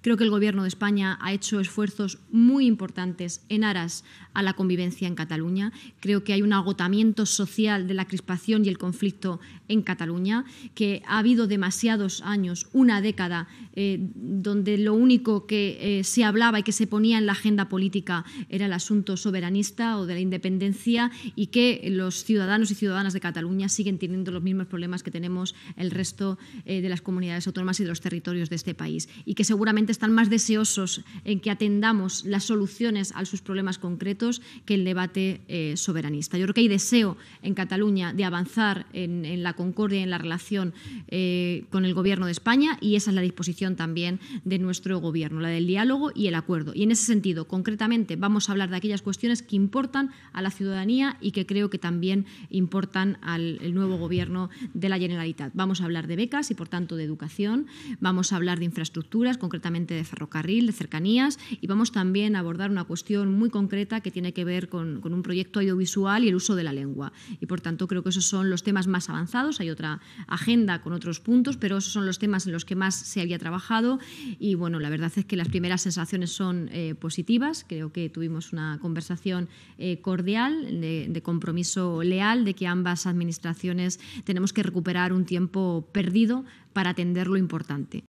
Creo que el Gobierno de España ha hecho esfuerzos muy importantes en aras a la convivencia en Cataluña. Creo que hay un agotamiento social de la crispación y el conflicto en Cataluña, que ha habido demasiados años, una década, eh, donde lo único que eh, se hablaba y que se ponía en la agenda política era el asunto soberanista o de la independencia y que los ciudadanos y ciudadanas de Cataluña siguen teniendo los mismos problemas que tenemos el resto eh, de las comunidades autónomas y de los territorios de este país. Y que seguramente están más deseosos en que atendamos las soluciones a sus problemas concretos que el debate eh, soberanista. Yo creo que hay deseo en Cataluña de avanzar en, la concordia, en la relación eh, con el Gobierno de España y esa es la disposición también de nuestro Gobierno, la del diálogo y el acuerdo. Y en ese sentido, concretamente, vamos a hablar de aquellas cuestiones que importan a la ciudadanía y que creo que también importan al nuevo Gobierno de la Generalitat. Vamos a hablar de becas y, por tanto, de educación. Vamos a hablar de infraestructuras, concretamente de ferrocarril, de cercanías, y vamos también a abordar una cuestión muy concreta que tiene que ver con, un proyecto audiovisual y el uso de la lengua. Y por tanto creo que esos son los temas más avanzados. Hay otra agenda con otros puntos, pero esos son los temas en los que más se había trabajado. Y bueno, la verdad es que las primeras sensaciones son eh, positivas. Creo que tuvimos una conversación eh, cordial, de compromiso leal, de que ambas administraciones tenemos que recuperar un tiempo perdido para atender lo importante.